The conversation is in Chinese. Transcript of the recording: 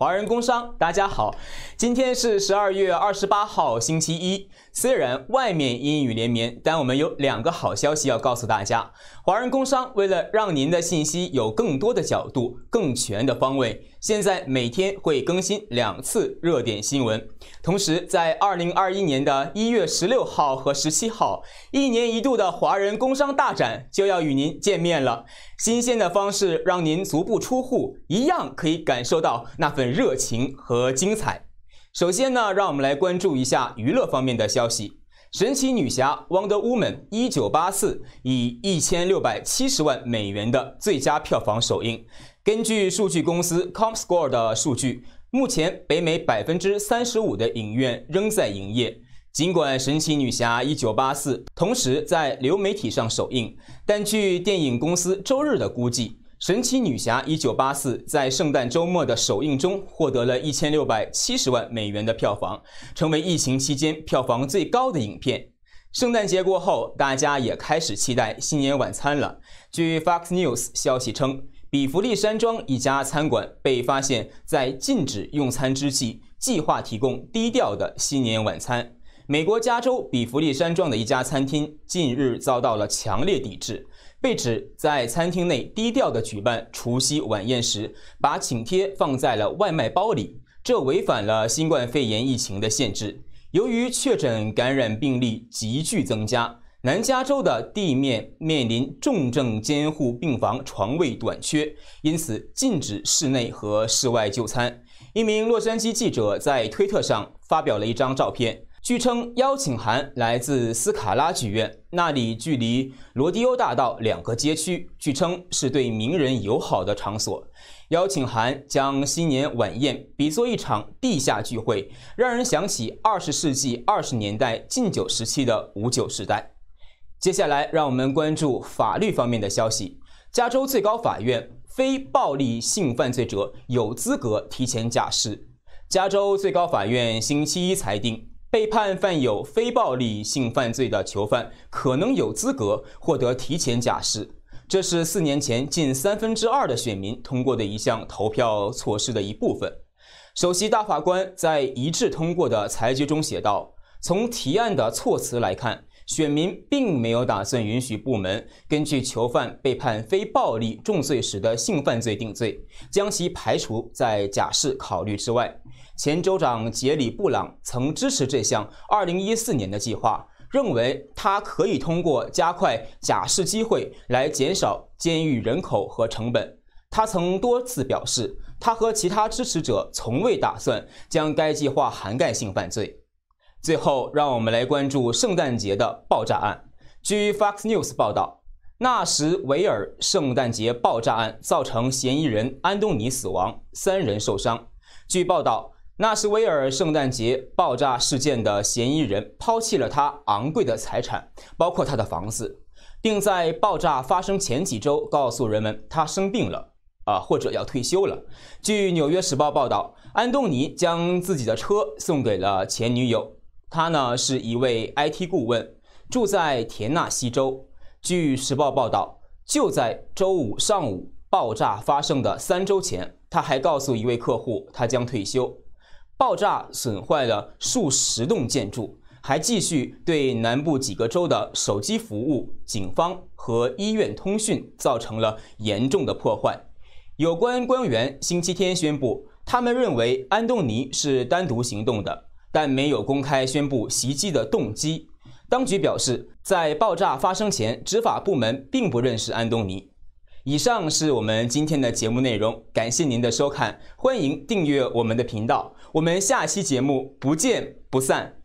华人工商，大家好，今天是十二月二十八号，星期一。虽然外面阴雨连绵，但我们有两个好消息要告诉大家。华人工商为了让您的信息有更多的角度、更全的方位。现在每天会更新两次热点新闻，同时在二零二一年的一月十六号和十七号，一年一度的华人工商大展就要与您见面了。新鲜的方式让您足不出户，一样可以感受到那份热情和精彩。首先呢，让我们来关注一下娱乐方面的消息。神奇女侠《Wonder Woman》一九八四以一千六百七十万美元的最佳票房首映。根据数据公司 ComScore 的数据，目前北美百分之三十五的影院仍在营业。尽管神奇女侠一九八四同时在流媒体上首映，但据电影公司周日的估计。神奇女侠1984在圣诞周末的首映中获得了一千六百七十万美元的票房，成为疫情期间票房最高的影片。圣诞节过后，大家也开始期待新年晚餐了。据 Fox News 消息称，比弗利山庄一家餐馆被发现在禁止用餐之际，计划提供低调的新年晚餐。美国加州比弗利山庄的一家餐厅近日遭到了强烈抵制，被指在餐厅内低调的举办除夕晚宴时，把请帖放在了外卖包里，这违反了新冠肺炎疫情的限制。由于确诊感染病例急剧增加，南加州的地面面临重症监护病房床位短缺，因此禁止室内和室外就餐。一名洛杉矶记者在推特上发表了一张照片。据称，邀请函来自斯卡拉剧院，那里距离罗迪欧大道两个街区。据称，是对名人友好的场所。邀请函将新年晚宴比作一场地下聚会，让人想起二十世纪二十年代禁酒时期的五九时代。接下来，让我们关注法律方面的消息。加州最高法院，非暴力性犯罪者有资格提前假释。加州最高法院星期一裁定。被判犯有非暴力性犯罪的囚犯可能有资格获得提前假释，这是四年前近三分之二的选民通过的一项投票措施的一部分。首席大法官在一致通过的裁决中写道：“从提案的措辞来看。”选民并没有打算允许部门根据囚犯被判非暴力重罪时的性犯罪定罪，将其排除在假释考虑之外。前州长杰里·布朗曾支持这项2014年的计划，认为他可以通过加快假释机会来减少监狱人口和成本。他曾多次表示，他和其他支持者从未打算将该计划涵盖性犯罪。最后，让我们来关注圣诞节的爆炸案。据 Fox News 报道，纳什维尔圣诞节爆炸案造成嫌疑人安东尼死亡，三人受伤。据报道，纳什维尔圣诞节爆炸事件的嫌疑人抛弃了他昂贵的财产，包括他的房子，并在爆炸发生前几周告诉人们他生病了啊，或者要退休了。据《纽约时报》报道，安东尼将自己的车送给了前女友。他呢是一位 IT 顾问，住在田纳西州。据《时报》报道，就在周五上午爆炸发生的三周前，他还告诉一位客户他将退休。爆炸损坏了数十栋建筑，还继续对南部几个州的手机服务、警方和医院通讯造成了严重的破坏。有关官员星期天宣布，他们认为安东尼是单独行动的。但没有公开宣布袭击的动机。当局表示，在爆炸发生前，执法部门并不认识安东尼。以上是我们今天的节目内容，感谢您的收看，欢迎订阅我们的频道，我们下期节目不见不散。